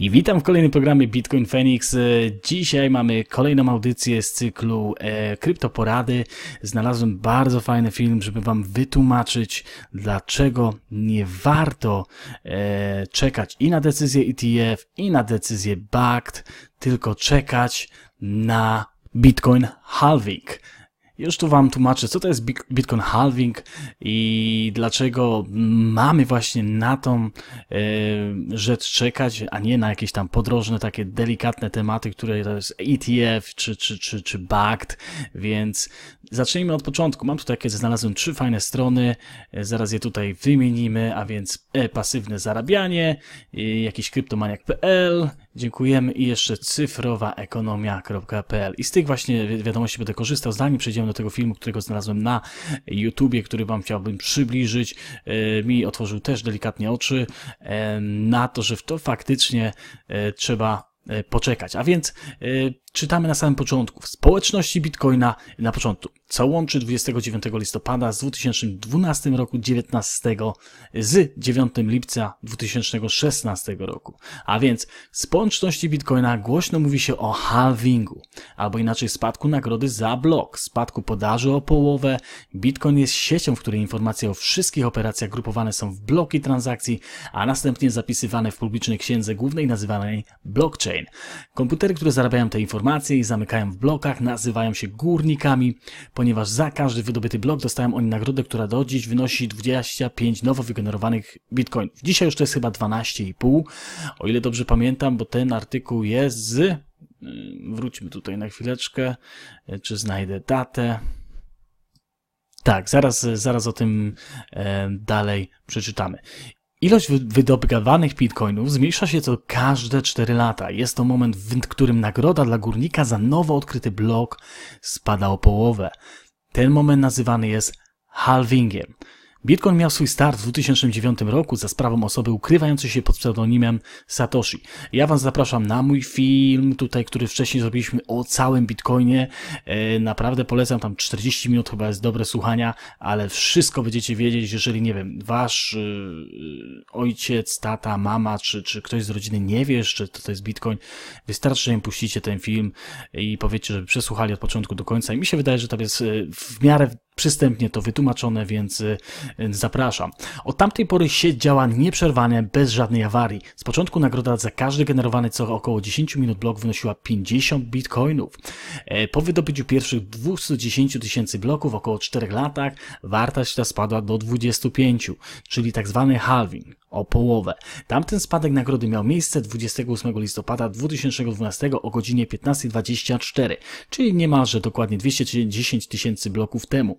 I witam w kolejnym programie Bitcoin Phoenix. Dzisiaj mamy kolejną audycję z cyklu e, Kryptoporady. Znalazłem bardzo fajny film, żeby Wam wytłumaczyć, dlaczego nie warto e, czekać i na decyzję ETF, i na decyzję BACT, tylko czekać na Bitcoin Halving. Już tu Wam tłumaczę, co to jest Bitcoin halving i dlaczego mamy właśnie na tą e, rzecz czekać, a nie na jakieś tam podrożne, takie delikatne tematy, które to jest ETF czy, czy, czy, czy BACT, więc zacznijmy od początku. Mam tutaj, takie, znalazłem trzy fajne strony, e, zaraz je tutaj wymienimy, a więc e pasywne zarabianie, e, jakiś kryptomaniak.pl, Dziękujemy i jeszcze cyfrowaekonomia.pl i z tych właśnie wiadomości będę korzystał, zanim przejdziemy do tego filmu, którego znalazłem na YouTubie, który Wam chciałbym przybliżyć. E, mi otworzył też delikatnie oczy e, na to, że w to faktycznie e, trzeba poczekać. A więc Czytamy na samym początku. W społeczności Bitcoina na początku, co łączy 29 listopada z 2012 roku 19 z 9 lipca 2016 roku. A więc w społeczności Bitcoina głośno mówi się o halvingu, albo inaczej spadku nagrody za blok, spadku podaży o połowę. Bitcoin jest siecią, w której informacje o wszystkich operacjach grupowane są w bloki transakcji, a następnie zapisywane w publicznej księdze głównej nazywanej blockchain. Komputery, które zarabiają te informacje, informacje i zamykają w blokach, nazywają się górnikami, ponieważ za każdy wydobyty blok dostają oni nagrodę, która do dziś wynosi 25 nowo wygenerowanych bitcoinów. Dzisiaj już to jest chyba 12,5, o ile dobrze pamiętam, bo ten artykuł jest z... Y, wróćmy tutaj na chwileczkę, y, czy znajdę datę. Tak, zaraz, zaraz o tym e, dalej przeczytamy. Ilość wydobywanych bitcoinów zmniejsza się co każde 4 lata. Jest to moment, w którym nagroda dla górnika za nowo odkryty blok spada o połowę. Ten moment nazywany jest halvingiem. Bitcoin miał swój start w 2009 roku za sprawą osoby ukrywającej się pod pseudonimem Satoshi. Ja Was zapraszam na mój film tutaj, który wcześniej zrobiliśmy o całym Bitcoinie. E, naprawdę polecam, tam 40 minut chyba jest dobre słuchania, ale wszystko będziecie wiedzieć, jeżeli nie wiem, Wasz y, y, ojciec, tata, mama, czy, czy ktoś z rodziny nie wie jeszcze, co to jest Bitcoin. Wystarczy, że im puścicie ten film i powiecie, żeby przesłuchali od początku do końca i mi się wydaje, że to jest y, w miarę przystępnie to wytłumaczone, więc y, y, zapraszam. Od tamtej pory sieć działa nieprzerwanie, bez żadnej awarii. Z początku nagroda za każdy generowany co około 10 minut blok wynosiła 50 bitcoinów. E, po wydobyciu pierwszych 210 tysięcy bloków w około 4 latach wartość ta spadła do 25, czyli tak zwany halving o połowę. Tamten spadek nagrody miał miejsce 28 listopada 2012 o godzinie 15.24, czyli niemalże dokładnie 210 tysięcy bloków temu.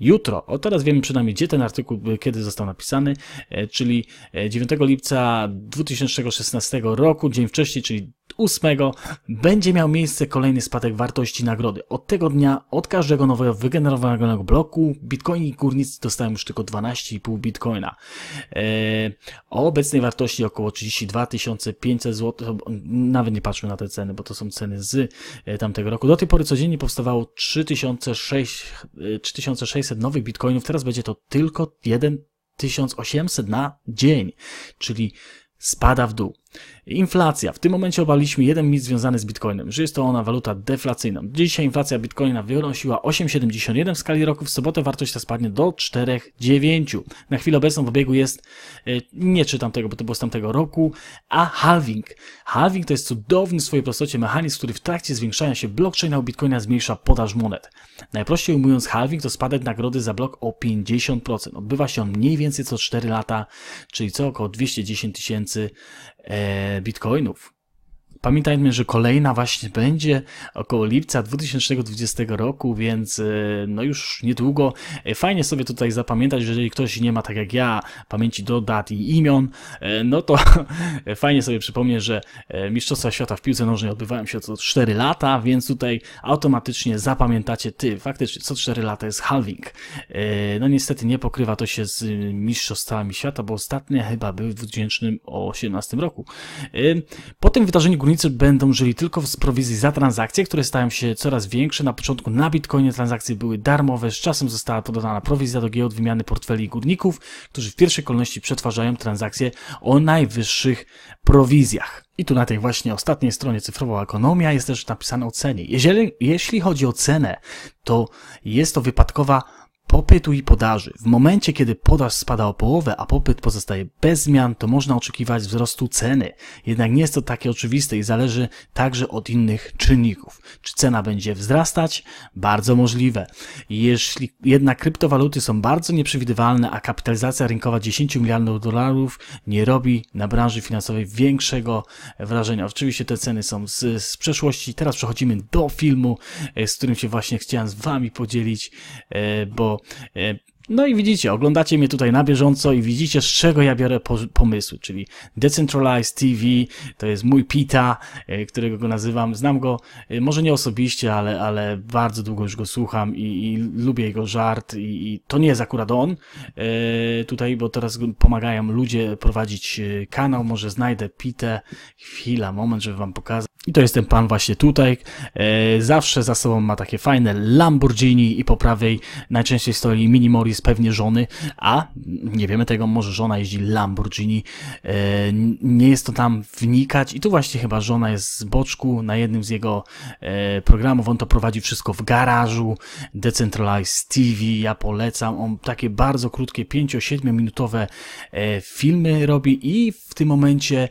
jutro. O teraz wiemy przynajmniej, gdzie ten artykuł, e, kiedy został napisany, e, czyli 9 e, lipca 2016 roku, dzień wcześniej, czyli 8, będzie miał miejsce kolejny spadek wartości nagrody. Od tego dnia, od każdego nowego wygenerowanego bloku, bitcoin i górnicy dostają już tylko 12,5 bitcoina. o obecnej wartości około 32 500 zł, nawet nie patrzmy na te ceny, bo to są ceny z tamtego roku. Do tej pory codziennie powstawało 3600 600 nowych bitcoinów, teraz będzie to tylko 1800 na dzień, czyli spada w dół. Inflacja. W tym momencie obaliśmy jeden mit związany z Bitcoinem, że jest to ona waluta deflacyjna. Dzisiaj inflacja Bitcoina wynosiła 8,71 w skali roku, w sobotę wartość ta spadnie do 4,9. Na chwilę obecną w obiegu jest, e, nie czytam tego, bo to było z tamtego roku, a halving. Halving to jest cudowny w swojej prostocie mechanizm, który w trakcie zwiększania się blockchaina u Bitcoina zmniejsza podaż monet. Najprościej ujmując halving to spadek nagrody za blok o 50%. Odbywa się on mniej więcej co 4 lata, czyli co około 210 tysięcy E, bitcoinów, Pamiętajmy, że kolejna właśnie będzie około lipca 2020 roku, więc e, no już niedługo. E, fajnie sobie tutaj zapamiętać, że jeżeli ktoś nie ma, tak jak ja, pamięci do dat i imion, e, no to fajnie sobie przypomnieć, że Mistrzostwa Świata w piłce nożnej odbywają się co 4 lata, więc tutaj automatycznie zapamiętacie ty. Faktycznie co 4 lata jest halving. No niestety nie pokrywa to się z Mistrzostwami Świata, bo ostatnie chyba były w 2018 roku. Po tym wydarzeniu będą żyli tylko z prowizji za transakcje, które stają się coraz większe. Na początku na Bitcoinie transakcje były darmowe, z czasem została podana prowizja do giełd wymiany portfeli górników, którzy w pierwszej kolejności przetwarzają transakcje o najwyższych prowizjach. I tu na tej właśnie ostatniej stronie Cyfrowa Ekonomia jest też napisane o cenie. Jeżeli, jeśli chodzi o cenę, to jest to wypadkowa popytu i podaży. W momencie, kiedy podaż spada o połowę, a popyt pozostaje bez zmian, to można oczekiwać wzrostu ceny. Jednak nie jest to takie oczywiste i zależy także od innych czynników. Czy cena będzie wzrastać? Bardzo możliwe. Jeśli jednak kryptowaluty są bardzo nieprzewidywalne, a kapitalizacja rynkowa 10 miliardów dolarów nie robi na branży finansowej większego wrażenia. Oczywiście te ceny są z, z przeszłości. Teraz przechodzimy do filmu, e, z którym się właśnie chciałem z Wami podzielić, e, bo eh, No i widzicie, oglądacie mnie tutaj na bieżąco i widzicie, z czego ja biorę pomysły, czyli Decentralized TV, to jest mój Pita, e, którego go nazywam, znam go, e, może nie osobiście, ale, ale bardzo długo już go słucham i, i lubię jego żart i, i, to nie jest akurat on e, tutaj, bo teraz pomagają ludzie prowadzić e, kanał, może znajdę Pitę, chwila, moment, żeby wam pokazać. I to jest ten pan właśnie tutaj, e, zawsze za sobą ma takie fajne Lamborghini i po prawej najczęściej stoi Mini Morris jest pewnie żony, a nie wiemy tego, może żona jeździ Lamborghini. E, nie jest to tam wnikać i tu właśnie chyba żona jest z boczku na jednym z jego e, programów. On to prowadzi wszystko w garażu. Decentralized TV, ja polecam. On takie bardzo krótkie, 5-7 minutowe e, filmy robi i w tym momencie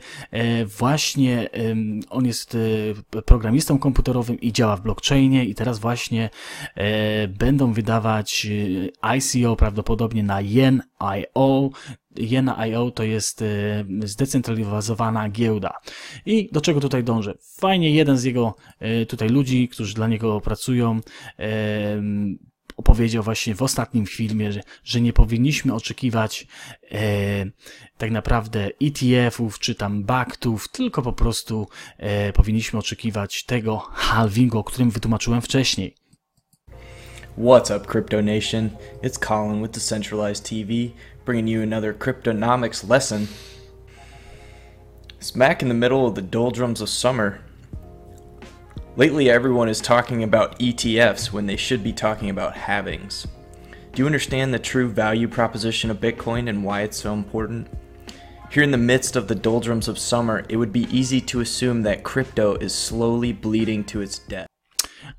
właśnie on jest programistą komputerowym i działa w blockchainie i teraz właśnie będą wydawać ICO prawdopodobnie na Yen.io. Yen.io to jest y, zdecentralizowana giełda. I do czego tutaj dążę? Fajnie jeden z jego y, tutaj ludzi, którzy dla niego pracują, y, opowiedział właśnie w ostatnim filmie, że, że nie powinniśmy oczekiwać e, tak naprawdę ETF-ów czy tam baktów, tylko po prostu e, powinniśmy oczekiwać tego halvingu, o którym wytłumaczyłem wcześniej. What's up, Crypto Nation? It's Colin with Decentralized TV, bringing you another cryptonomics lesson. Smack in the middle of the doldrums of summer. Lately, everyone is talking about ETFs when they should be talking about halvings. Do you understand the true value proposition of Bitcoin and why it's so important? Here in the midst of the doldrums of summer, it would be easy to assume that crypto is slowly bleeding to its death.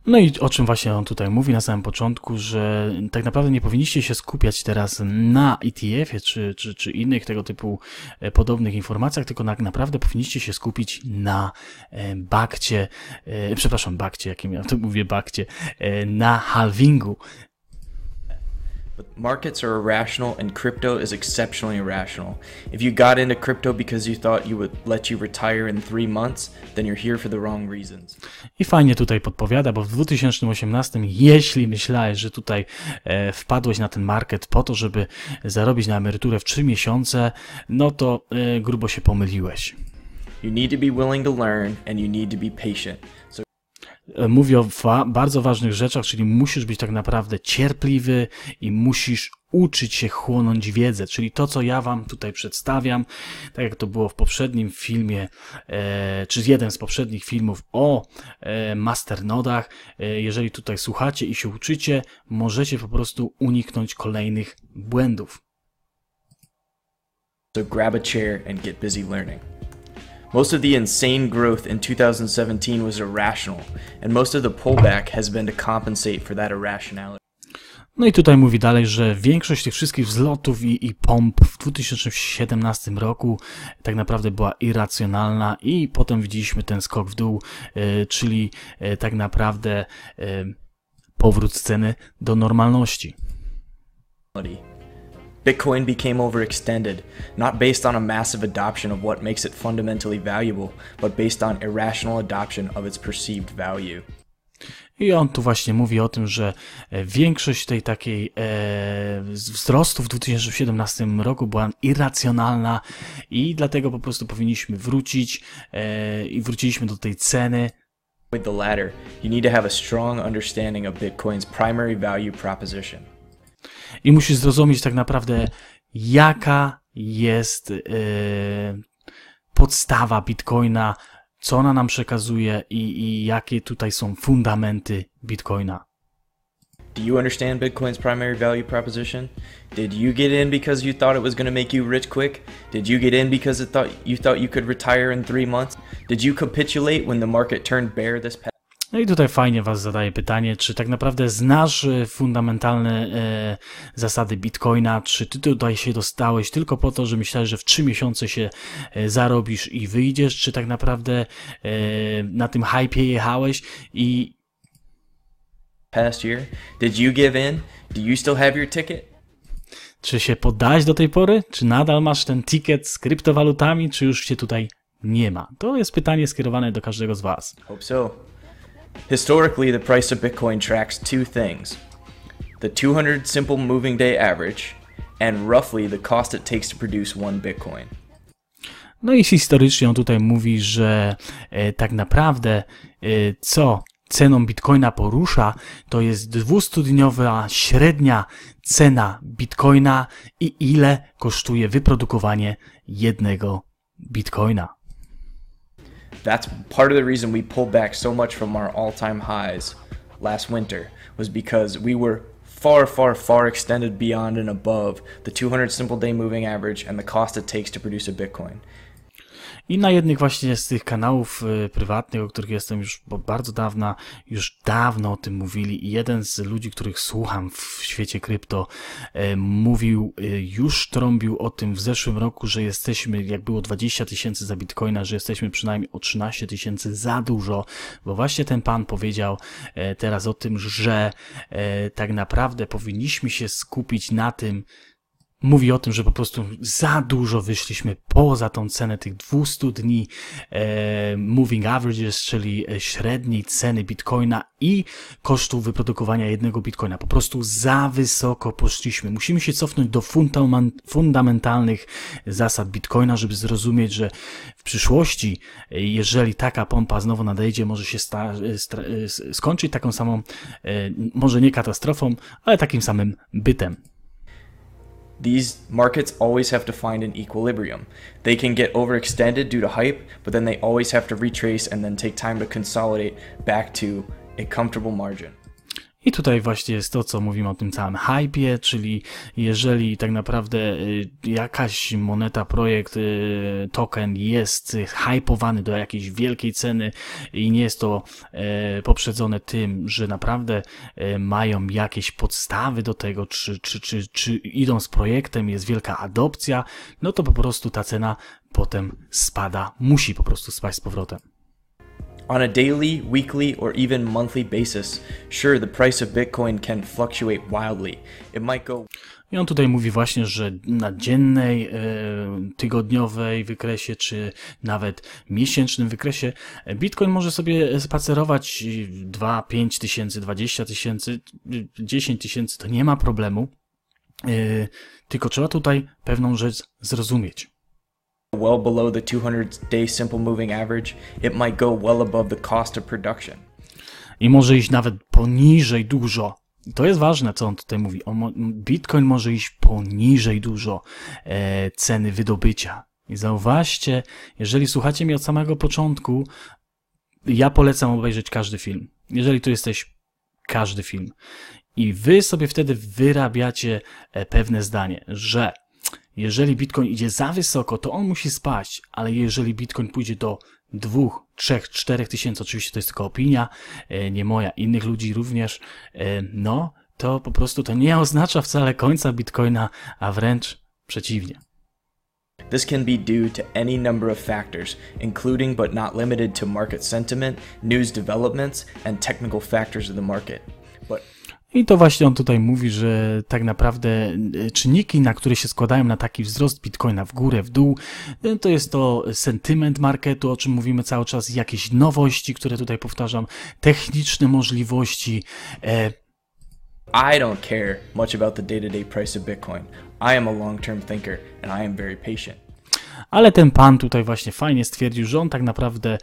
No i o czym właśnie on tutaj mówi na samym początku, że tak naprawdę nie powinniście się skupiać teraz na ETF-ie czy, czy, czy innych tego typu e, podobnych informacjach, tylko tak naprawdę powinniście się skupić na e, bakcie, e, przepraszam, bakcie, jakim ja to mówię bakcie, na halvingu, Markets are irrational and crypto is exceptionally irrational. If you got into crypto because you thought you would let you retire in three months, then you're here for the wrong reasons. I fajnie tutaj podpowiada, bo w 2018, jeśli myślałeś, że tutaj e, wpadłeś na ten market po to, żeby zarobić na emeryturę w 3 miesiące, no to e, grubo się pomyliłeś. You need to be willing to learn and you need to be patient. So E, mówi o wa bardzo ważnych rzeczach, czyli musisz być tak naprawdę cierpliwy i musisz uczyć się chłonąć wiedzę, czyli to, co ja Wam tutaj przedstawiam, tak jak to było w poprzednim filmie, e, czy jeden z poprzednich filmów o e, masternodach. E, jeżeli tutaj słuchacie i się uczycie, możecie po prostu uniknąć kolejnych błędów. So grab a chair and get busy learning. Most of the insane growth in 2017 was irrational, and most of the pullback has been to compensate for that irrationality. No i tutaj mówi dalej, że większość tych wszystkich wzlotów i, i pomp w 2017 roku tak naprawdę była irracjonalna i potem widzieliśmy ten skok w dół, e, czyli e, tak naprawdę e, powrót ceny do normalności. Bitcoin became overextended, not based on a massive adoption of what makes it fundamentally valuable, but based on irrational adoption of its perceived value. I on tu właśnie mówi o tym, że e, większość tej takiej e, wzrostu w 2017 roku była irracjonalna i dlatego po prostu powinniśmy wrócić e, i wróciliśmy do tej ceny. With the latter, you need to have a strong understanding of Bitcoin's primary value proposition i musisz zrozumieć tak naprawdę, jaka jest yy, podstawa Bitcoina, co ona nam przekazuje i, i jakie tutaj są fundamenty Bitcoina. Do you understand Bitcoin's primary value proposition? Did you get in because you thought it was going to make you rich quick? Did you get in because it thought you thought you could retire in 3 months? Did you capitulate when the market turned bear this past no i tutaj fajnie Was zadaje pytanie, czy tak naprawdę znasz e, fundamentalne e, zasady Bitcoina, czy Ty tutaj się dostałeś tylko po to, że myślałeś, że w 3 miesiące się e, zarobisz i wyjdziesz, czy tak naprawdę e, na tym hypie jechałeś i... Past year, did you give in? Do you still have your ticket? Czy się poddałeś do tej pory? Czy nadal masz ten ticket z kryptowalutami, czy już się tutaj nie ma? To jest pytanie skierowane do każdego z Was. Hope so. Historically, the price of Bitcoin tracks two things the 200 simple moving day average and roughly the cost it takes to produce one Bitcoin. No i historycznie on tutaj mówi, że e, tak naprawdę e, co ceną bitcoina porusza, to jest dwustudniowa średnia cena bitcoina i ile kosztuje wyprodukowanie jednego bitcoina. that's part of the reason we pulled back so much from our all-time highs last winter was because we were far, far, far extended beyond and above the 200 simple day moving average and the cost it takes to produce a Bitcoin. I na jednych właśnie z tych kanałów y, prywatnych, o których jestem już bardzo dawna, już dawno o tym mówili i jeden z ludzi, których słucham w świecie krypto, y, mówił, y, już trąbił o tym w zeszłym roku, że jesteśmy, jak było 20 tysięcy za bitcoina, że jesteśmy przynajmniej o 13 tysięcy za dużo, bo właśnie ten pan powiedział teraz o tym, że tak naprawdę powinniśmy się skupić na tym, mówi o tym, że po prostu za dużo wyszliśmy poza tą cenę tych 200 dni e, moving averages, czyli e, średniej ceny bitcoina i kosztu wyprodukowania jednego bitcoina. Po prostu za wysoko poszliśmy. Musimy się cofnąć do fundamentalnych zasad bitcoina, żeby zrozumieć, że w przyszłości, e, jeżeli taka pompa znowu nadejdzie, może się e, skończyć taką samą, e, może nie katastrofą, ale takim samym bytem. these markets always have to find an equilibrium. They can get overextended due to hype, but then they always have to retrace and then take time to consolidate back to a comfortable margin. I tutaj właśnie jest to, co mówimy o tym całym hypie, czyli jeżeli tak naprawdę y, jakaś moneta, projekt, y, token jest hypowany do jakiejś wielkiej ceny i nie jest to y, poprzedzone tym, że naprawdę mają jakieś podstawy do tego, czy, czy, czy, czy idą z projektem, jest wielka adopcja, no to po prostu ta cena potem spada, musi po prostu spaść z powrotem. On a daily, weekly, or even monthly basis, sure, the price of Bitcoin can fluctuate wildly. It might go. I on tutaj mówi właśnie, że na dziennej, e, tygodniowej wykresie, czy nawet miesięcznym wykresie e, Bitcoin może sobie spacerować 2, 5 tysięcy, 20 tysięcy, 10 tysięcy, to nie ma problemu. E, tylko trzeba tutaj pewną rzecz zrozumieć well below the 200 day simple moving average, it might go well above the cost of production. I może iść nawet poniżej dużo. To jest ważne, co on tutaj mówi. On, Bitcoin może iść poniżej dużo e, ceny wydobycia. I zauważcie, jeżeli słuchacie mnie od samego początku, ja polecam obejrzeć każdy film. Jeżeli tu jesteś, każdy film. I wy sobie wtedy wyrabiacie e, pewne zdanie, że jeżeli Bitcoin idzie za wysoko, to on musi spaść, ale jeżeli Bitcoin pójdzie do 2, 3, 4 tysięcy, oczywiście to jest tylko opinia, e, nie moja, innych ludzi również, e, no, to po prostu to nie oznacza wcale końca Bitcoina, a wręcz przeciwnie. This can be due to any number of factors, including but not limited to market sentiment, news developments, and technical factors of the market. But i to właśnie on tutaj mówi, że tak naprawdę e, czynniki, na które się składają na taki wzrost bitcoina w górę, w dół, e, to jest to sentyment marketu, o czym mówimy cały czas, jakieś nowości, które tutaj powtarzam, techniczne możliwości. E, I don't care much about the day-to-day -day price of Bitcoin. I am a long-term thinker and I am very patient. Ale ten pan tutaj właśnie fajnie stwierdził, że on tak naprawdę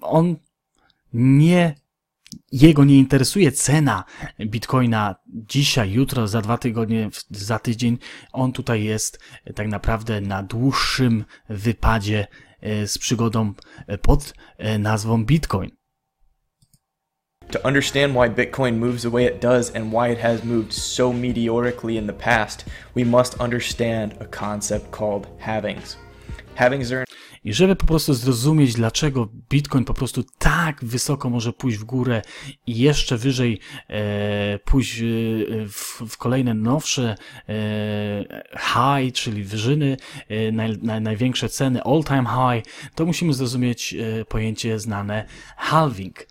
on nie jego nie interesuje cena bitcoina dzisiaj, jutro, za dwa tygodnie, za tydzień. On tutaj jest e, tak naprawdę na dłuższym wypadzie e, z przygodą e, pod nazwą Bitcoin. To understand why Bitcoin moves the way it does and why it has moved so meteorically in the past, we must understand a concept called halvings. Halvings are i żeby po prostu zrozumieć, dlaczego Bitcoin po prostu tak wysoko może pójść w górę i jeszcze wyżej e, pójść e, w, w kolejne nowsze e, high, czyli wyżyny, e, naj, naj, największe ceny, all time high, to musimy zrozumieć e, pojęcie znane halving.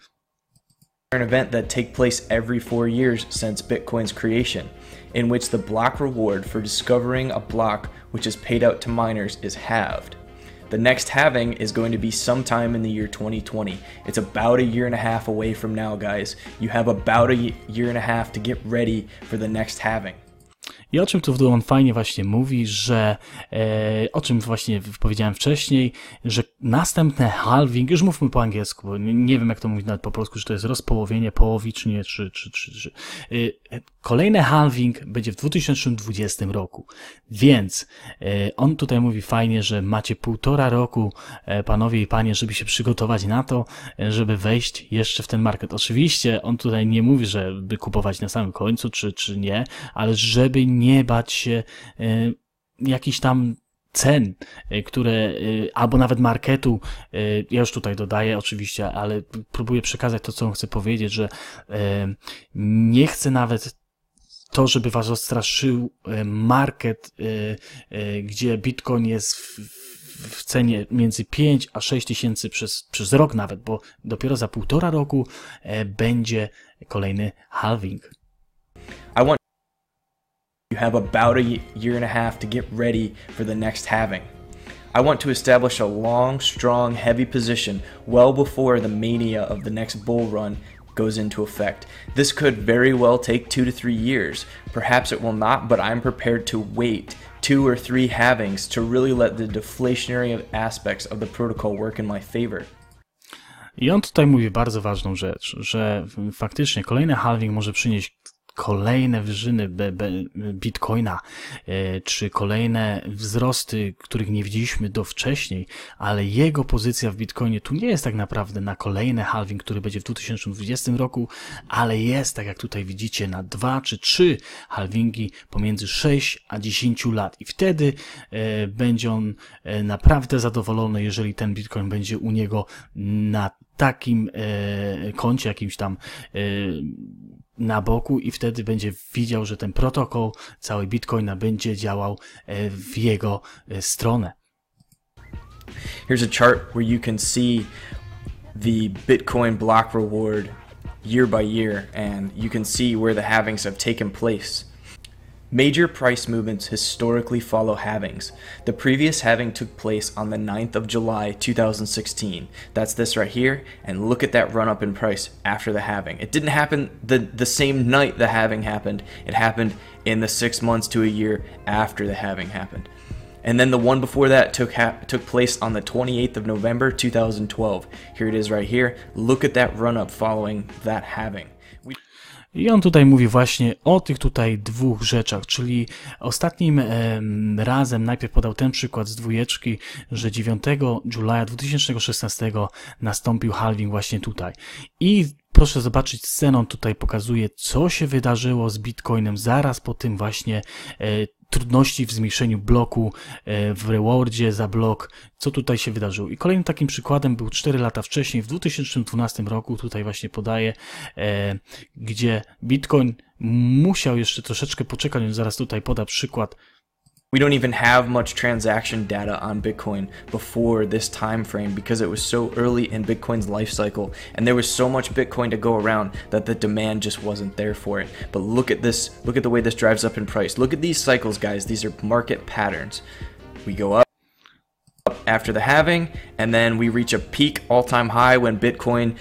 An event that take place every four years since Bitcoin's creation, in which the block reward for discovering a block which is paid out to miners is halved. The next halving is going to be sometime in the year 2020. It's about a year and a half away from now, guys. You have about a year and a half to get ready for the next halving. I o czym tu w on fajnie właśnie mówi, że e, o czym właśnie powiedziałem wcześniej, że następne halving, już mówmy po angielsku, bo nie wiem jak to mówić nawet po polsku, czy to jest rozpołowienie, połowicznie, czy, czy, czy, czy. E, kolejne halving będzie w 2020 roku. Więc e, on tutaj mówi fajnie, że macie półtora roku, panowie i panie, żeby się przygotować na to, żeby wejść jeszcze w ten market. Oczywiście on tutaj nie mówi, żeby kupować na samym końcu, czy, czy nie, ale żeby nie bać się e, jakichś tam cen, e, które, e, albo nawet marketu, ja już tutaj dodaję oczywiście, ale próbuję przekazać to, co chcę powiedzieć, że nie chcę nawet to, żeby was odstraszył market, gdzie Bitcoin jest w w cenie między 5 a 6 tysięcy przez, przez rok nawet, bo dopiero za półtora roku będzie kolejny halving. You have about a year and a half to get ready for the next halving. I want to establish a long, strong, heavy position well before the mania of the next bull run goes into effect. This could very well take two to three years. Perhaps it will not, but I'm prepared to wait two or three halvings to really let the deflationary aspects of the protocol work in my favor. I on tutaj mówi bardzo ważną rzecz, że faktycznie kolejny halving może przynieść kolejne wyżyny bitcoina, e, czy kolejne wzrosty, których nie widzieliśmy do wcześniej, ale jego pozycja w bitcoinie tu nie jest tak naprawdę na kolejne halving, który będzie w 2020 roku, ale jest, tak jak tutaj widzicie, na dwa czy trzy halvingi pomiędzy 6 a 10 lat i wtedy e, będzie on e, naprawdę zadowolony, jeżeli ten bitcoin będzie u niego na takim e, koncie jakimś tam e, na boku i wtedy będzie widział, że ten protokół cały Bitcoina będzie działał e, w jego e, stronę. Here's a chart where you can see the Bitcoin block reward year by year and you can see where the halvings have taken place. Major price movements historically follow halvings. The previous halving took place on the 9th of July 2016. That's this right here, and look at that run up in price after the halving. It didn't happen the, the same night the halving happened, it happened in the six months to a year after the halving happened. And then the one before that took ha- took place on the 28th of November 2012. Here it is right here. Look at that run up following that halving. I on tutaj mówi właśnie o tych tutaj dwóch rzeczach, czyli ostatnim razem najpierw podał ten przykład z dwójeczki, że 9 Julia 2016 nastąpił halving właśnie tutaj. I proszę zobaczyć sceną, tutaj pokazuje co się wydarzyło z Bitcoinem zaraz po tym właśnie e, trudności w zmniejszeniu bloku, e, w rewardzie za blok, co tutaj się wydarzyło. I kolejnym takim przykładem był 4 lata wcześniej, w 2012 roku, tutaj właśnie podaję, e, gdzie Bitcoin musiał jeszcze troszeczkę poczekać, zaraz tutaj poda przykład we don't even have much transaction data on Bitcoin before this time frame because it was so early in Bitcoin's life cycle and there was so much Bitcoin to go around that the demand just wasn't there for it. But look at this, look at the way this drives up in price. Look at these cycles, guys. These are market patterns. We go up after the halving and then we reach a peak all-time high when Bitcoin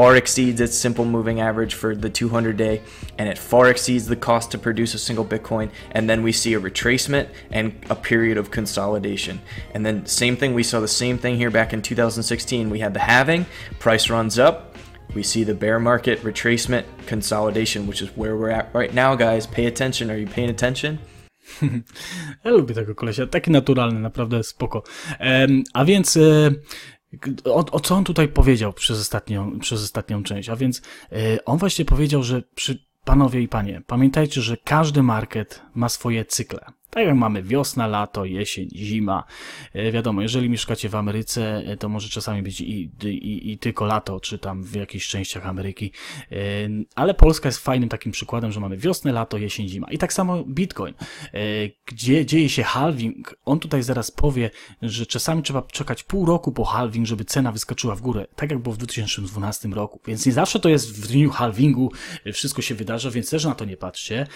far exceeds its simple moving average for the 200 day, and it far exceeds the cost to produce a single Bitcoin. And then we see a retracement and a period of consolidation. And then, same thing, we saw the same thing here back in 2016. We had the halving, price runs up, we see the bear market retracement consolidation, which is where we're at right now, guys. Pay attention. Are you paying attention? ja lubię tego kolesia, taki naturalny, naprawdę spoko. A więc O, o, co on tutaj powiedział przez ostatnią, przez ostatnią część? A więc yy, on właśnie powiedział, że przy, panowie i panie, pamiętajcie, że każdy market ma swoje cykle. Tak jak mamy wiosna, lato, jesień, zima. E, wiadomo, jeżeli mieszkacie w Ameryce, e, to może czasami być i, i, i tylko lato, czy tam w jakichś częściach Ameryki. Ale Polska jest fajnym takim przykładem, że mamy wiosnę, lato, jesień, zima. I tak samo Bitcoin. E, gdzie dzieje się halving, on tutaj zaraz powie, że czasami trzeba czekać pół roku po halving, żeby cena wyskoczyła w górę. Tak jak było w 2012 roku. Więc nie zawsze to jest w dniu halvingu wszystko się wydarza, więc też na to nie patrzcie,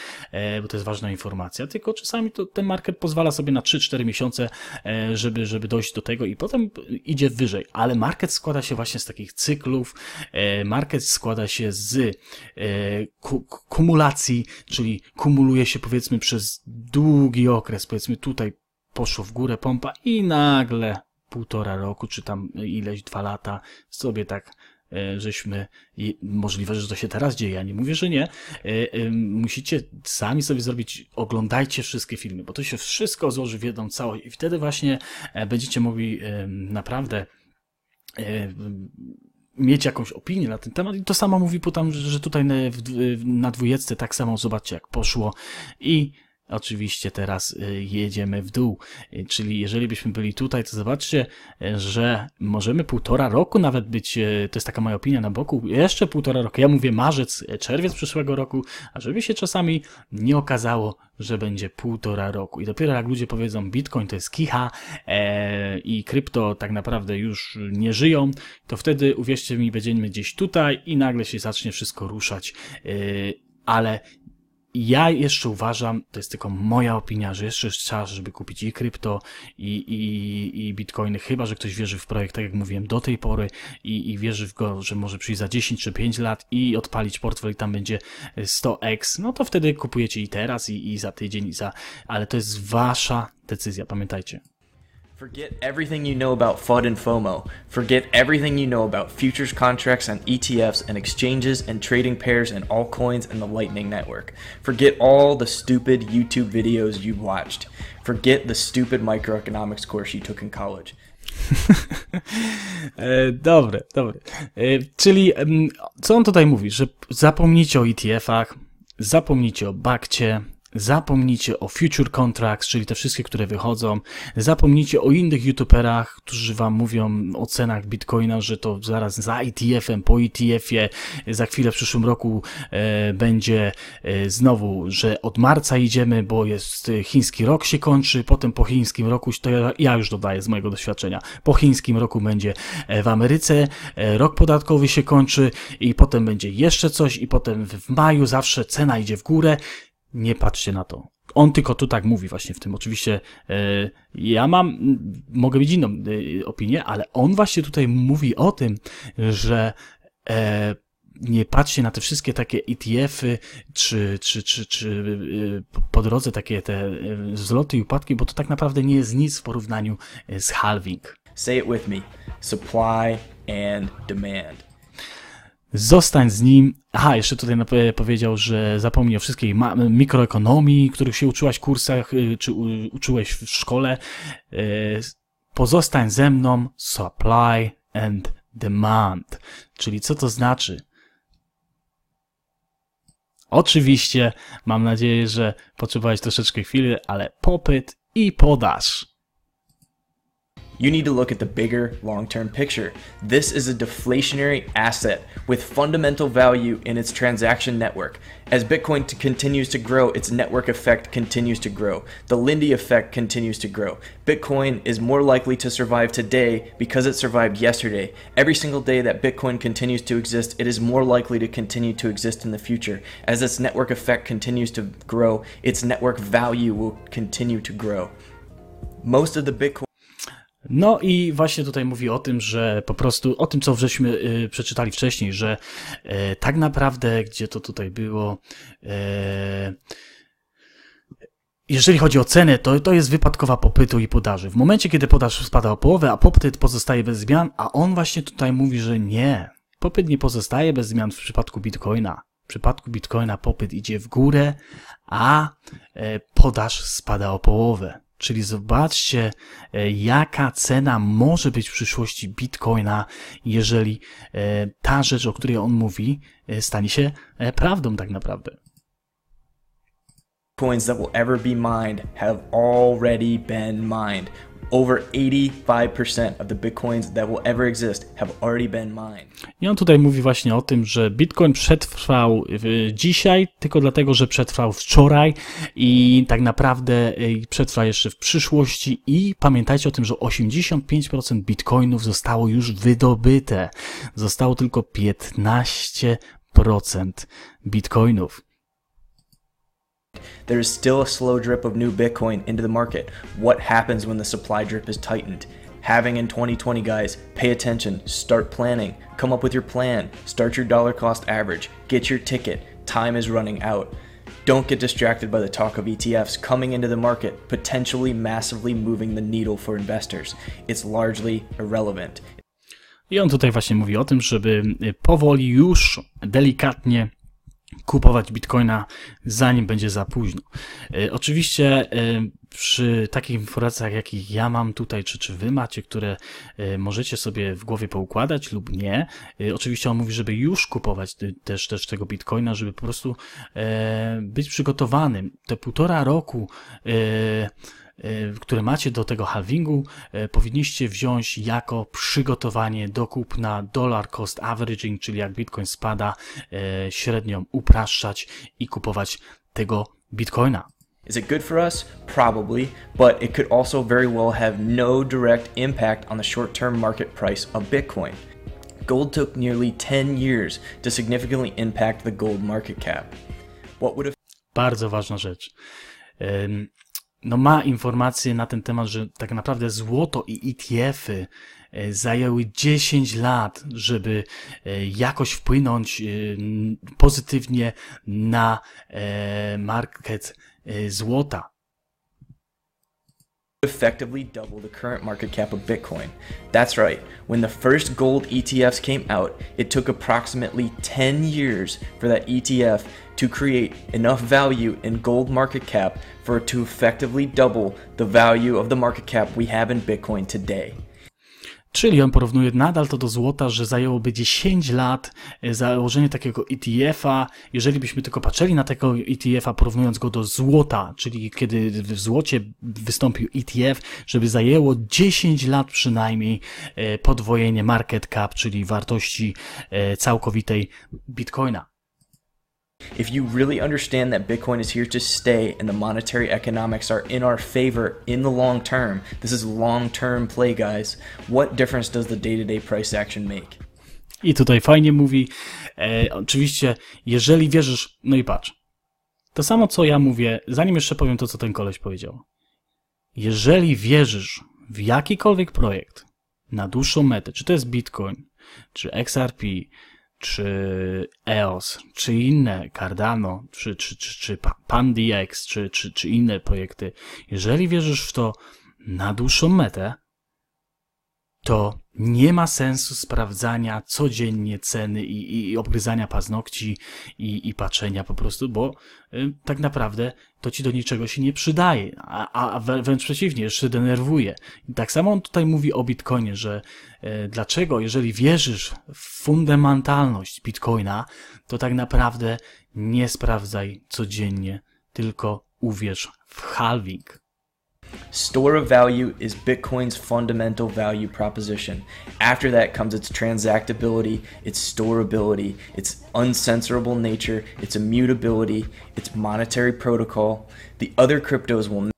bo to jest ważna informacja, tylko czasami to ten market pozwala sobie na 3-4 miesiące, e, żeby, żeby dojść do tego i potem idzie wyżej. Ale market składa się właśnie z takich cyklów, e, market składa się z e, kumulacji, czyli kumuluje się powiedzmy przez długi okres, powiedzmy tutaj poszło w górę pompa i nagle półtora roku, czy tam ileś, dwa lata, sobie tak E, żeśmy, i możliwe, że to się teraz dzieje, ja nie mówię, że nie, e, e, musicie sami sobie zrobić, oglądajcie wszystkie filmy, bo to się wszystko złoży w jedną całość i wtedy właśnie będziecie mogli naprawdę mieć jakąś opinię na ten temat i to samo mówi potem, że tutaj na, na dwójeczce tak samo zobaczcie jak poszło i Oczywiście teraz y, jedziemy w dół, y, czyli jeżeli byśmy byli tutaj, to zobaczcie, y, że możemy półtora roku nawet być, to jest taka moja opinia na boku, jeszcze półtora roku, ja mówię marzec, czerwiec przyszłego roku, a żeby się czasami nie okazało, że będzie półtora roku i dopiero jak ludzie powiedzą bitcoin to jest kicha e, i krypto tak naprawdę już nie żyją, to wtedy uwierzcie mi, będziemy gdzieś tutaj i nagle się zacznie wszystko ruszać, e, ale ja jeszcze uważam, to jest tylko moja opinia, że jeszcze jest czas, żeby kupić i krypto, i, i, i bitcoiny, chyba że ktoś wierzy w projekt, tak jak mówiłem do tej pory, i, i wierzy w go, że może przyjść za 10 czy 5 lat i odpalić portfel i tam będzie 100x, no to wtedy kupujecie i teraz, i, i za tydzień, i za, ale to jest wasza decyzja, pamiętajcie. Forget everything you know about FUD and FOMO. Forget everything you know about futures contracts and ETFs and exchanges and trading pairs and altcoins and the Lightning Network. Forget all the stupid YouTube videos you have watched. Forget the stupid microeconomics course you took in college. dobre, dobre. czyli co on tutaj mówi, że zapomnijcie o ETF-ach, zapomnijcie o bakcie, Zapomnijcie o future contracts, czyli te wszystkie, które wychodzą. Zapomnijcie o innych youtuberach, którzy wam mówią o cenach bitcoina, że to zaraz za ETF-em, po ETF-ie, za chwilę w przyszłym roku e, będzie e, znowu, że od marca idziemy, bo jest e, chiński rok się kończy, potem po chińskim roku, to ja, ja już dodaję z mojego doświadczenia, po chińskim roku będzie e, w Ameryce, e, rok podatkowy się kończy i potem będzie jeszcze coś i potem w maju zawsze cena idzie w górę nie patrzcie na to. On tylko tu tak mówi właśnie w tym. Oczywiście e, ja mam, mogę mieć inną e, opinię, ale on właśnie tutaj mówi o tym, że e, nie patrzcie na te wszystkie takie ETF-y, czy, czy, czy, czy po drodze takie te wzloty i upadki, bo to tak naprawdę nie jest nic w porównaniu z halving. Say it with me. Supply and demand. Zostań z nim. Aha, jeszcze tutaj e, powiedział, że zapomnij o wszystkiej mikroekonomii, których się uczyłaś w kursach, y, czy uczyłeś w szkole. E, pozostań ze mną, supply and demand. Czyli co to znaczy? Oczywiście, mam nadzieję, że potrzebowałeś troszeczkę chwili, ale popyt i podaż. You need to look at the bigger long-term picture. This is a deflationary asset with fundamental value in its transaction network. As Bitcoin continues to grow, its network effect continues to grow. The Lindy effect continues to grow. Bitcoin is more likely to survive today because it survived yesterday. Every single day that Bitcoin continues to exist, it is more likely to continue to exist in the future. As its network effect continues to grow, its network value will continue to grow. Most of the Bitcoin No i właśnie tutaj mówi o tym, że po prostu o tym, co żeśmy y, przeczytali wcześniej, że y, tak naprawdę, gdzie to tutaj było, y, jeżeli chodzi o cenę, to, to jest wypadkowa popytu i podaży. W momencie, kiedy podaż spada o połowę, a popyt pozostaje bez zmian, a on właśnie tutaj mówi, że nie. Popyt nie pozostaje bez zmian w przypadku bitcoina. W przypadku bitcoina popyt idzie w górę, a e, podaż spada o połowę. Czyli zobaczcie, e, jaka cena może być w przyszłości bitcoina, jeżeli e, ta rzecz, o której on mówi, e, stanie się prawdą tak naprawdę. Coins that will ever be mined have already been mined. Over 85% of the bitcoins that will ever exist have already been mined. I on tutaj mówi właśnie o tym, że Bitcoin przetrwał e, dzisiaj tylko dlatego, że przetrwał wczoraj i tak naprawdę e, przetrwa jeszcze w przyszłości i pamiętajcie o tym, że 85% bitcoinów zostało już wydobyte. Zostało tylko 15% bitcoinów. There is still a slow drip of new Bitcoin into the market. What happens when the supply drip is tightened? Having in 2020, guys, pay attention, start planning, come up with your plan, start your dollar cost average, get your ticket. Time is running out. Don't get distracted by the talk of ETFs coming into the market, potentially massively moving the needle for investors. It's largely irrelevant. I on tutaj właśnie mówi o tym, żeby powoli już delikatnie kupować bitcoina zanim będzie za późno. E, oczywiście e, przy takich informacjach, jakich ja mam tutaj, czy, czy wy macie, które e, możecie sobie w głowie poukładać lub nie, oczywiście on mówi, żeby już kupować też, też tego bitcoina, żeby po prostu być przygotowanym. Te półtora roku Y, które macie do tego halvingu, y, powinniście wziąć jako przygotowanie do kupna dollar cost averaging, czyli jak Bitcoin spada, y, średnią upraszczać i kupować tego Bitcoina. Is it good for us? Probably, but it could also very well have no direct impact on the short term market price of Bitcoin. Gold took nearly 10 years to significantly impact the gold market cap. What would have. Bardzo ważna rzecz. Um, no ma informacje na ten temat, że tak naprawdę złoto i ETF-y e, zajęły 10 lat, żeby e, jakoś wpłynąć e, pozytywnie na market złota. effectively double the current market cap of Bitcoin. That's right, when the first gold ETFs came out, it took approximately 10 years for that ETF to create enough value in gold market cap for it to effectively double the value of the market cap we have in Bitcoin today. Czyli on porównuje nadal to do złota, że zajęłoby 10 lat e, założenie takiego ETF-a. Jeżeli byśmy tylko patrzyli na tego ETF-a, porównując go do złota, czyli kiedy w złocie wystąpił ETF, żeby zajęło 10 lat przynajmniej e, podwojenie market cap, czyli wartości e, całkowitej bitcoina. If you really understand that Bitcoin is here to stay and the monetary economics are in our favor in the long term, this is long term play, guys. What difference does the day to day price action make? I tutaj fajnie mówi, e, oczywiście, jeżeli wierzysz, no i patrz. To samo, co ja mówię, zanim jeszcze powiem to, co ten koleś powiedział. Jeżeli wierzysz w jakikolwiek projekt na dłuższą metę, czy to jest Bitcoin, czy XRP, czy EOS, czy inne Cardano, czy, czy, czy, czy PanDX, czy, czy, czy inne projekty, jeżeli wierzysz w to na dłuższą metę, to nie ma sensu sprawdzania codziennie ceny i, i obgryzania paznokci i, i patrzenia po prostu, bo y, tak naprawdę to ci do niczego się nie przydaje, a, a wręcz przeciwnie, jeszcze denerwuje. I tak samo on tutaj mówi o Bitcoinie, że E, dlaczego, jeżeli wierzysz w fundamentalność Bitcoina, to tak naprawdę nie sprawdzaj codziennie, tylko uwierz w halving. Store of value is Bitcoin's fundamental value proposition. After that comes its transactability, its storability, its uncensorable nature, its immutability, its monetary protocol. The other cryptos will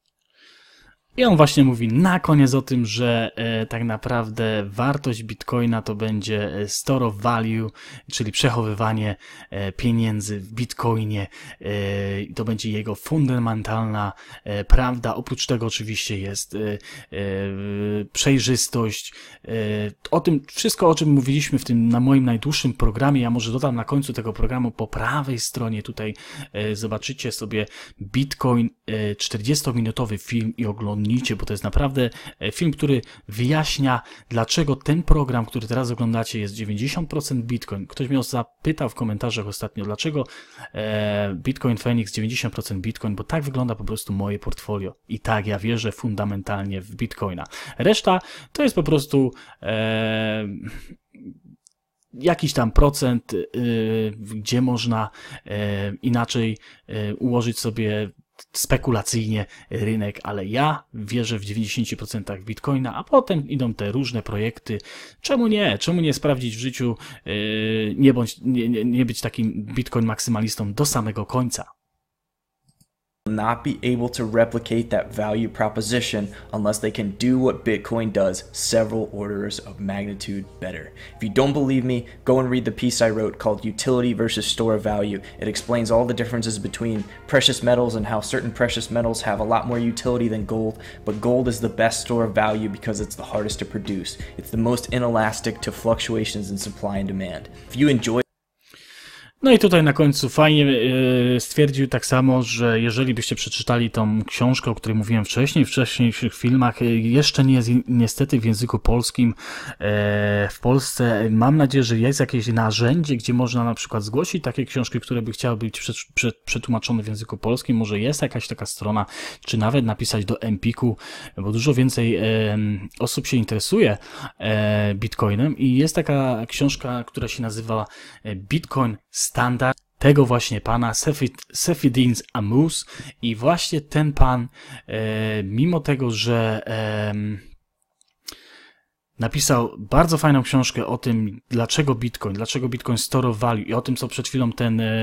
i on właśnie mówi na koniec o tym, że e, tak naprawdę wartość bitcoina to będzie e, store of value, czyli przechowywanie e, pieniędzy w bitcoinie. E, to będzie jego fundamentalna e, prawda. Oprócz tego oczywiście jest e, przejrzystość. o tym wszystko, o czym mówiliśmy w tym na moim najdłuższym programie. Ja może dodam na końcu tego programu po prawej stronie tutaj zobaczycie sobie bitcoin 40-minutowy film i oglądanie zapomnijcie, bo to jest naprawdę e, film, który wyjaśnia, dlaczego ten program, który teraz oglądacie, jest 90% Bitcoin. Ktoś mnie zapytał w komentarzach ostatnio, dlaczego e, Bitcoin Phoenix 90% Bitcoin, bo tak wygląda po prostu moje portfolio. I tak ja wierzę fundamentalnie w Bitcoina. Reszta to jest po prostu. E, jakiś tam procent, y, gdzie można y, inaczej y, ułożyć sobie spekulacyjnie rynek, ale ja wierzę w 90% bitcoina, a potem idą te różne projekty. Czemu nie? Czemu nie sprawdzić w życiu, yy, nie, bądź, nie, nie, nie być takim bitcoin maksymalistą do samego końca? not be able to replicate that value proposition unless they can do what Bitcoin does several orders of magnitude better. If you don't believe me, go and read the piece I wrote called Utility versus Store of Value. It explains all the differences between precious metals and how certain precious metals have a lot more utility than gold, but gold is the best store of value because it's the hardest to produce. It's the most inelastic to fluctuations in supply and demand. If you enjoy No i tutaj na końcu fajnie e, stwierdził tak samo, że jeżeli byście przeczytali tą książkę, o której mówiłem wcześniej, w wcześniejszych filmach, e, jeszcze nie jest niestety w języku polskim e, w Polsce. Mam nadzieję, że jest jakieś narzędzie, gdzie można na przykład zgłosić takie książki, które by chciały być przetłumaczone w języku polskim. Może jest jakaś taka strona, czy nawet napisać do Empiku, bo dużo więcej osób się interesuje Bitcoinem i jest taka książka, która się nazywa Bitcoin standard tego właśnie pana Sefidins Amus i właśnie ten pan, e, mimo tego, że e, napisał bardzo fajną książkę o tym, dlaczego Bitcoin, dlaczego Bitcoin Store of Value i o tym, co przed chwilą ten e,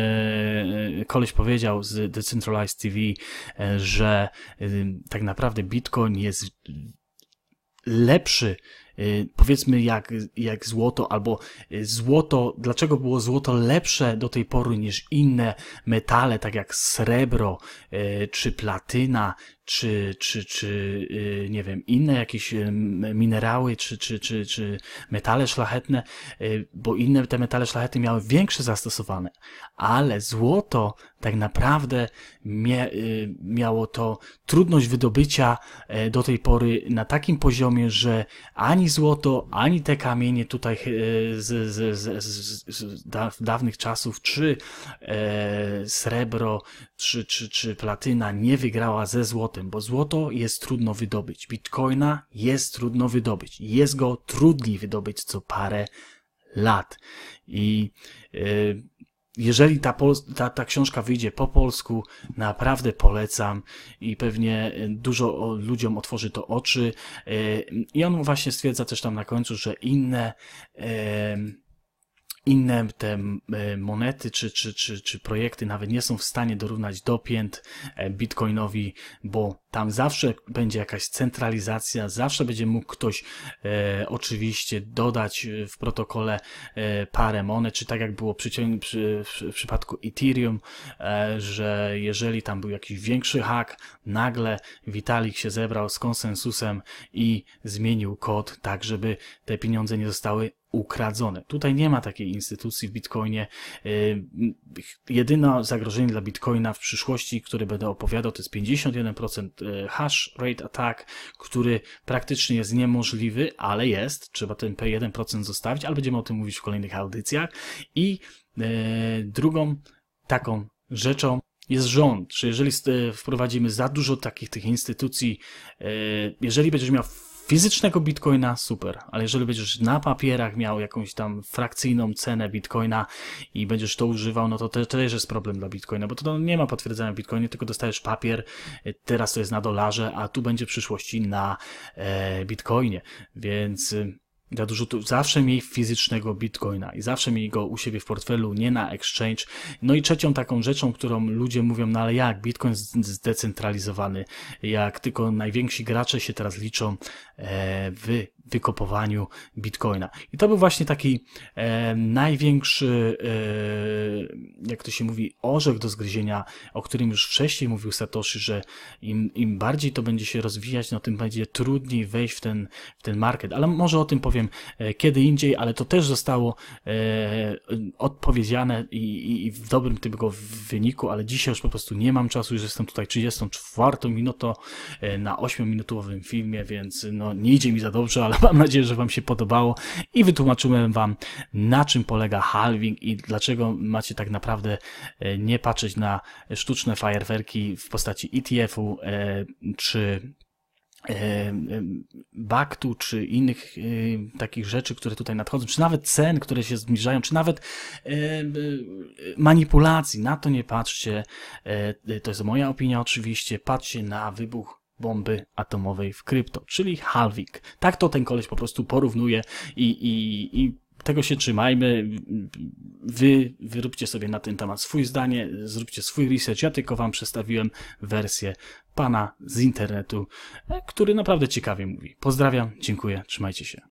koleś powiedział z Decentralized TV, e, że e, tak naprawdę Bitcoin jest lepszy Y, powiedzmy jak, jak złoto, albo y, złoto, dlaczego było złoto lepsze do tej pory niż inne metale, tak jak srebro, y, czy platyna, czy, czy, czy nie wiem, inne jakieś minerały, czy, czy, czy, czy metale szlachetne, bo inne te metale szlachetne miały większe zastosowane, ale złoto tak naprawdę y, miało to trudność wydobycia e, do tej pory na takim poziomie, że ani złoto, ani te kamienie tutaj e, z, z, z, z dawnych czasów, czy e, srebro, czy, czy, czy platyna nie wygrała ze złotem, bo złoto jest trudno wydobyć. Bitcoina jest trudno wydobyć. Jest go trudniej wydobyć co parę lat. I jeżeli ta, ta, ta książka wyjdzie po polsku, naprawdę polecam i pewnie y, dużo ludziom otworzy to oczy. Y, I on właśnie stwierdza też tam na końcu, że inne inne te e, monety czy, czy, czy, czy projekty nawet nie są w stanie dorównać dopięt e, bitcoinowi, bo tam zawsze będzie jakaś centralizacja, zawsze będzie mógł ktoś e, oczywiście dodać e, w protokole e, parę monet, czy tak jak było przy, przy, w przypadku Ethereum, e, że jeżeli tam był jakiś większy hak, nagle Vitalik się zebrał z konsensusem i zmienił kod tak, żeby te pieniądze nie zostały ukradzone. Tutaj nie ma takiej instytucji w Bitcoinie. Yy, jedyne zagrożenie dla Bitcoina w przyszłości, które będę opowiadał, to jest 51% yy, hash rate attack, który praktycznie jest niemożliwy, ale jest. Trzeba ten P1% zostawić, ale będziemy o tym mówić w kolejnych audycjach. I yy, drugą taką rzeczą jest rząd. Czy jeżeli wprowadzimy za dużo takich tych instytucji, jeżeli będziesz miał fizycznego bitcoina super, ale jeżeli będziesz na papierach miał jakąś tam frakcyjną cenę bitcoina i będziesz to używał, no to to, też jest problem dla bitcoina, bo to nie ma potwierdzenia w bitcoinie, tylko dostajesz papier, e, teraz to jest na dolarze, a tu będzie w przyszłości na e, bitcoinie, więc y, do dorzutu zawsze miej fizycznego bitcoina i zawsze miej go u siebie w portfelu, nie na exchange. No i trzecią taką rzeczą, którą ludzie mówią, no ale jak, bitcoin zdecentralizowany, jak tylko najwięksi gracze się teraz liczą e, w wykopowaniu bitcoina. I to był właśnie taki e, największy, e, jak to się mówi, orzech do zgryzienia, o którym już wcześniej mówił Satoshi, że im, im bardziej to będzie się rozwijać, no tym będzie trudniej wejść w ten, w ten market. Ale może o tym powiem e, kiedy indziej, ale to też zostało e, odpowiedziane i, i, i w dobrym tego wyniku, ale dzisiaj już po prostu nie mam czasu, już jestem tutaj 34 minutą e, na 8-minutowym filmie, więc no, nie idzie mi za dobrze, ale ale mam nadzieję, że Wam się podobało i wytłumaczyłem Wam, na czym polega halving i dlaczego macie tak naprawdę e, nie patrzeć na sztuczne fajerwerki w postaci ETF-u e, czy e, baktu czy innych takich rzeczy, które tutaj nadchodzą, czy nawet cen, które się zbliżają, czy nawet manipulacji. Na to nie patrzcie. To jest moja opinia oczywiście. Patrzcie na wybuch bomby atomowej w krypto, czyli halving. Tak to ten koleś po prostu porównuje i, i, i tego się trzymajmy. Wy wyróbcie sobie na ten temat swój zdanie, zróbcie swój research. Ja tylko wam przedstawiłem wersję pana z internetu, e, który naprawdę ciekawie mówi. Pozdrawiam, dziękuję, trzymajcie się.